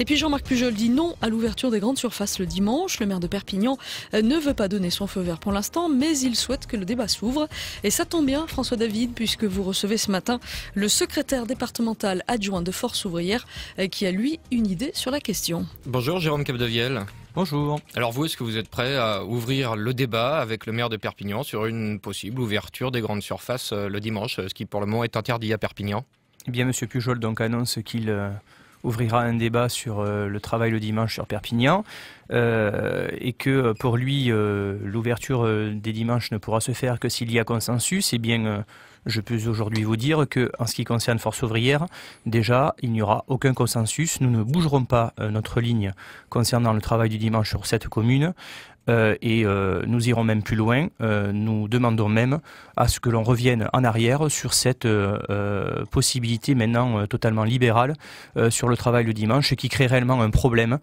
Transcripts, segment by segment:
Et puis Jean-Marc Pujol dit non à l'ouverture des grandes surfaces le dimanche. Le maire de Perpignan euh, ne veut pas donner son feu vert pour l'instant, mais il souhaite que le débat s'ouvre. Et ça tombe bien, François David, puisque vous recevez ce matin le secrétaire départemental adjoint de Force ouvrière, euh, qui a lui une idée sur la question. Bonjour Jérôme Capdevielle. Bonjour. Alors vous, est-ce que vous êtes prêt à ouvrir le débat avec le maire de Perpignan sur une possible ouverture des grandes surfaces euh, le dimanche, ce qui pour le moment est interdit à Perpignan Eh bien, Monsieur Pujol donc annonce qu'il ouvrira un débat sur euh, le travail le dimanche sur Perpignan. Euh, et que euh, pour lui, euh, l'ouverture des dimanches ne pourra se faire que s'il y a consensus, eh bien, je peux aujourd'hui vous dire qu'en ce qui concerne Force ouvrière, déjà, il n'y aura aucun consensus. Nous ne bougerons pas notre ligne concernant le travail du dimanche sur cette commune. et nous irons même plus loin. nous demandons même à ce que l'on revienne en arrière sur cette possibilité maintenant totalement libérale sur le travail le dimanche qui crée réellement un problème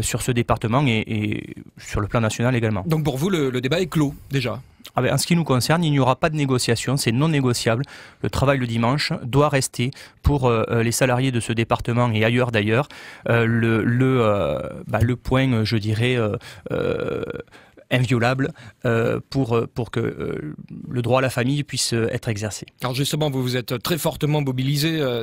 sur ce département et, sur le plan national également. Donc pour vous, le, débat est clos déjà ah ben, en ce qui nous concerne, il n'y aura pas de négociation, c'est non négociable. Le travail le dimanche doit rester pour euh, euh, les salariés de ce département et ailleurs d'ailleurs. Euh, le, le, bah, le, point, je dirais, inviolable euh, pour, euh, pour que euh, le droit à la famille puisse être exercé. Alors justement, vous vous êtes très fortement mobilisé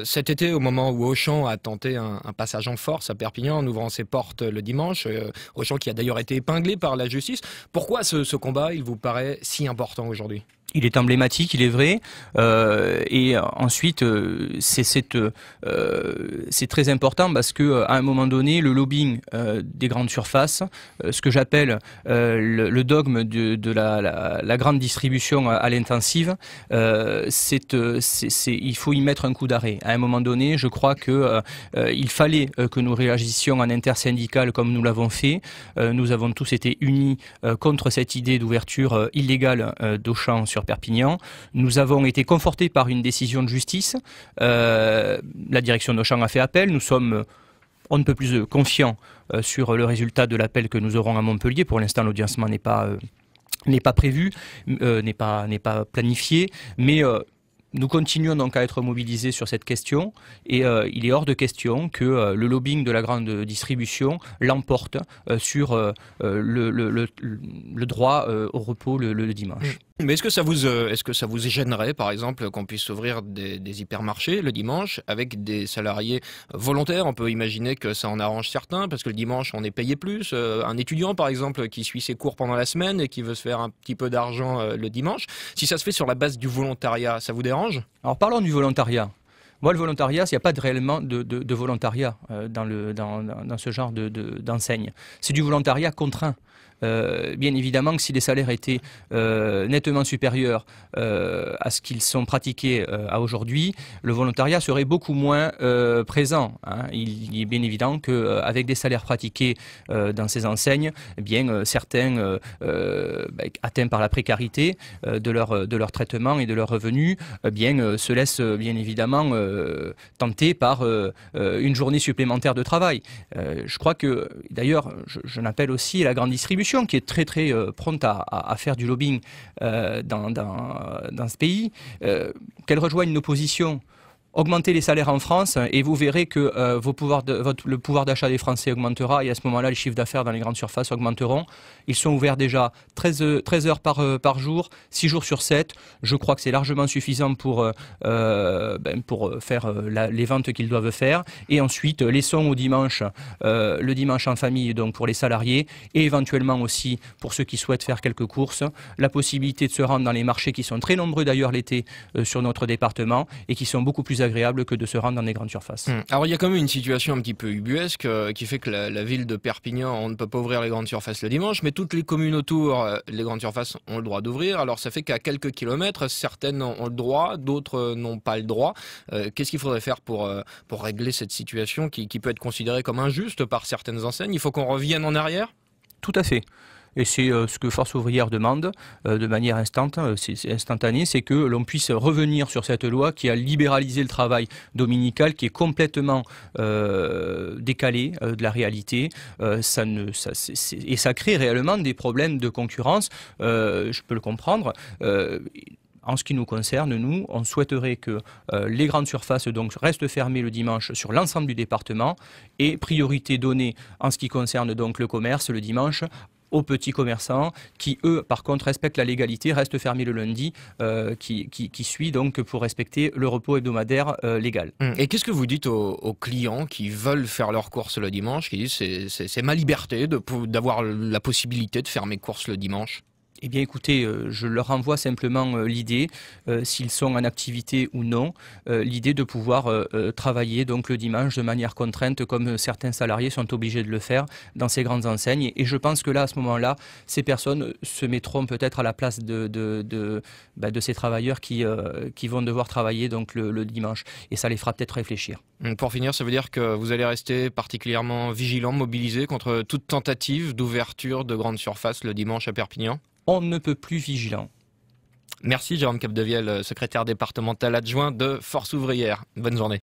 cet été au moment où Auchan a tenté un, passage en force à Perpignan en ouvrant ses portes le dimanche. Auchan qui a d'ailleurs été épinglé par la justice. Pourquoi ce combat, il vous paraît si important aujourd'hui il est emblématique, il est vrai. Euh, et ensuite, euh, euh, c'est très important parce que à un moment donné, le lobbying des grandes surfaces, ce que j'appelle le, dogme de, la, grande distribution à, l'intensive, il faut y mettre un coup d'arrêt. À un moment donné, je crois qu'il fallait que nous réagissions en intersyndical comme nous l'avons fait. nous avons tous été unis contre cette idée d'ouverture illégale d'Auchan sur Perpignan. Nous avons été confortés par une décision de justice. Euh, la direction d'Auchan a fait appel. Nous sommes on ne peut plus euh, confiants euh, sur le résultat de l'appel que nous aurons à Montpellier. Pour l'instant, l'audiencement n'est pas, n'est pas prévu, n'est pas, pas planifié, mais nous continuons donc à être mobilisés sur cette question et il est hors de question que le lobbying de la grande distribution l'emporte sur le, droit au repos le, dimanche. Mais euh, est-ce que ça vous gênerait par exemple qu'on puisse ouvrir des, hypermarchés le dimanche avec des salariés volontaires On peut imaginer que ça en arrange certains parce que le dimanche on est payé plus. Euh, un étudiant par exemple qui suit ses cours pendant la semaine et qui veut se faire un petit peu d'argent euh, le dimanche, si ça se fait sur la base du volontariat, ça vous dérange Alors parlons du volontariat. Moi, le volontariat, il n'y a pas de, réellement de, volontariat dans, ce genre d'enseigne. C'est du volontariat contraint. Euh, bien évidemment que si les salaires étaient euh, nettement supérieurs euh, à ce qu'ils sont pratiqués à aujourd'hui, le volontariat serait beaucoup moins présent. Hein. Il, est bien évident qu'avec des salaires pratiqués dans ces enseignes, eh bien certains ben, atteints par la précarité de, leur, de leur traitement et de leurs revenus eh bien, se laissent bien évidemment tenter par une journée supplémentaire de travail. je crois que, d'ailleurs, je, je l'appelle aussi la grande distribution qui est très très euh, pronte à, faire du lobbying euh, dans, dans, ce pays, euh, qu'elle rejoigne une opposition augmenter les salaires en France et vous verrez que euh, votre, le pouvoir d'achat des Français augmentera et à ce moment-là, les chiffres d'affaires dans les grandes surfaces augmenteront. Ils sont ouverts déjà 13, euh, heures par, euh, jour, 6 jours sur 7. Je crois que c'est largement suffisant pour, ben, faire les ventes qu'ils doivent faire. Et ensuite, laissons au dimanche, le dimanche en famille, donc pour les salariés et éventuellement aussi pour ceux qui souhaitent faire quelques courses, la possibilité de se rendre dans les marchés qui sont très nombreux d'ailleurs l'été sur notre département et qui sont beaucoup plus agréable que de se rendre dans les grandes surfaces. Hmm. Alors il y a quand même une situation un petit peu ubuesque euh, qui fait que la, ville de Perpignan, on ne peut pas ouvrir les grandes surfaces le dimanche, mais toutes les communes autour, euh, les grandes surfaces ont le droit d'ouvrir. Alors ça fait qu'à quelques kilomètres, certaines ont le droit, d'autres euh, n'ont pas le droit. Qu'est-ce qu'il faudrait faire pour, pour régler cette situation qui peut être considérée comme injuste par certaines enseignes Il faut qu'on revienne en arrière Tout à fait et c'est euh, ce que Force ouvrière demande euh, de manière euh, instantanée, c'est que l'on puisse revenir sur cette loi qui a libéralisé le travail dominical, qui est complètement décalé de la réalité. ça et ça crée réellement des problèmes de concurrence, je peux le comprendre en ce qui nous concerne, nous, on souhaiterait que les grandes surfaces restent fermées le dimanche sur l'ensemble du département et priorité donnée en ce qui concerne donc le commerce le dimanche aux petits commerçants qui, eux, par contre, respectent la légalité, restent fermés le lundi, euh, qui, qui, suit donc pour respecter le repos hebdomadaire euh, légal. Hum. Et qu'est-ce que vous dites aux, clients qui veulent faire leurs courses le dimanche, qui disent c'est ma liberté d'avoir la possibilité de faire mes courses le dimanche eh bien écoutez, euh, je leur envoie simplement euh, l'idée, euh, s'ils sont en activité ou non, l'idée de pouvoir travailler donc le dimanche de manière contrainte comme certains salariés sont obligés de le faire dans ces grandes enseignes. Et je pense que là, à ce moment-là, ces personnes se mettront peut-être à la place de, de, de, bah, ces travailleurs qui, qui vont devoir travailler donc le, le dimanche. Et ça les fera peut-être réfléchir. Hum, pour finir, ça veut dire que vous allez rester particulièrement vigilant, mobilisé contre toute tentative d'ouverture de grandes surfaces le dimanche à Perpignan on ne peut plus vigilant. Merci Jérôme Capdevielle, euh, secrétaire départemental adjoint de Force ouvrière. Bonne journée.